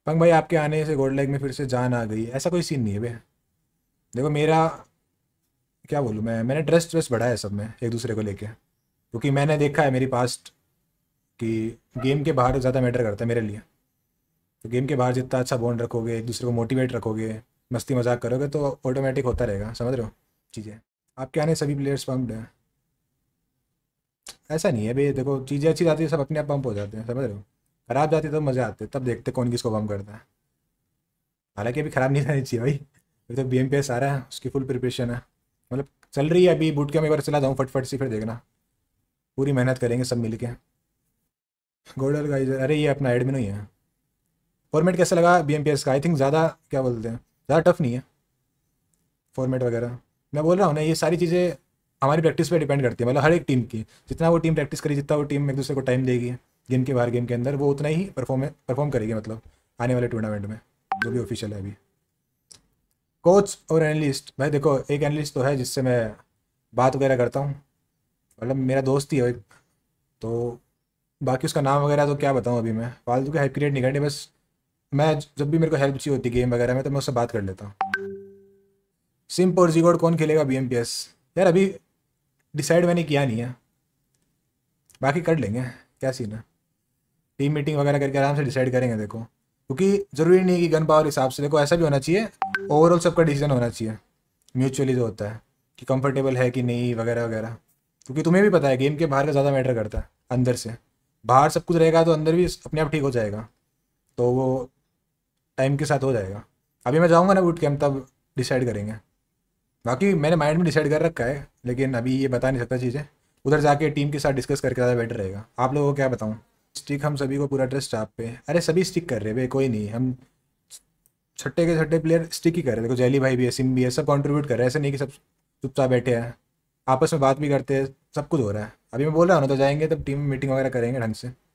पंग भाई आपके आने से गोल्ड लेग में फिर से जान आ गई ऐसा कोई सीन नहीं है भैया देखो मेरा क्या बोलूँ मैं मैंने ड्रेस ट्रेस बढ़ाया है सब में एक दूसरे को लेके क्योंकि मैंने देखा है मेरी पास्ट कि गेम के बाहर ज़्यादा मैटर करता है मेरे लिए तो गेम के बाहर जितना अच्छा बॉन्ड रखोगे एक दूसरे को मोटिवेट रखोगे मस्ती मजाक करोगे तो ऑटोमेटिक होता रहेगा समझ रहे हो चीज़ें आपके आने सभी प्लेयर्स पम्प्ड हैं ऐसा नहीं है भाई देखो चीज़ें अच्छी जाती है सब अपने आप पंप हो जाते हैं समझ रहे हो खराब जाती है तो मज़े आते हैं तब देखते कौन किसको पंप करता है हालांकि अभी ख़राब नहीं जानी चाहिए भाई अभी तो बी एम पी एस आ रहा है उसकी फुल प्रिपरेशन है मतलब चल रही है अभी बूट कैम्प एक बार चला जाऊँ फटफट से फिर देखना पूरी मेहनत करेंगे सब मिल के गोल्डल गाइजर अरे ये अपना एडमिन ही है फॉर्मेट कैसा लगा बी एम पी एस का आई थिंक ज़्यादा क्या बोलते हैं ज़्यादा टफ नहीं है फॉर्मेट वगैरह मैं बोल रहा हूँ ना ये सारी चीज़ें हमारी प्रैक्टिस पे डिपेंड करती है मतलब हर एक टीम की जितना वो टीम प्रैक्टिस करेगी जितना वो टीम एक दूसरे को टाइम देगी गेम के बाहर गेम के अंदर वो उतना ही परफॉर्म परफॉर्म करेगी मतलब आने वाले टूर्नामेंट में जो भी ऑफिशियल है अभी कोच और एनालिस्ट भाई देखो एक एनालिस्ट तो है जिससे मैं बात वगैरह करता हूँ मतलब मेरा दोस्त ही है एक तो बाकी उसका नाम वगैरह तो क्या बताऊँ अभी मैं फालतू के हाइप क्रिएट नहीं करनी बस मैं जब भी मेरे को हेल्प चाहिए होती गेम वगैरह में तो मैं उससे बात कर लेता हूँ सिम्प और जीगोड कौन खेलेगा बी यार अभी डिसाइड मैंने किया नहीं है बाकी कर लेंगे क्या सीन है टीम मीटिंग वगैरह करके आराम से डिसाइड करेंगे देखो क्योंकि ज़रूरी नहीं है कि गन पावर हिसाब से देखो ऐसा भी होना चाहिए ओवरऑल सबका डिसीजन होना चाहिए म्यूचुअली जो होता है कि कंफर्टेबल है कि नहीं वगैरह वगैरह क्योंकि तुम्हें भी पता है गेम के बाहर का ज़्यादा मैटर करता है अंदर से बाहर सब कुछ रहेगा तो अंदर भी अपने आप ठीक हो जाएगा तो वो टाइम के साथ हो जाएगा अभी मैं जाऊँगा ना बूट कैम्प तब डिसाइड करेंगे बाकी मैंने माइंड में डिसाइड कर रखा है लेकिन अभी ये बता नहीं सकता चीज़ें उधर जाके टीम के साथ डिस्कस करके ज़्यादा बेटर रहेगा आप लोगों को क्या बताऊँ स्टिक हम सभी को पूरा ट्रस्ट आप पे अरे सभी स्टिक कर रहे भाई कोई नहीं हम छट्टे के छट्टे प्लेयर स्टिक ही कर रहे देखो जैली भाई भी है सिम भी है सब कॉन्ट्रीब्यूट कर रहे हैं ऐसे नहीं कि सब चुपचाप बैठे हैं आपस में बात भी करते हैं सब कुछ हो रहा है अभी मैं बोल रहा हूँ ना तो जाएंगे तब टीम मीटिंग वगैरह करेंगे ढंग से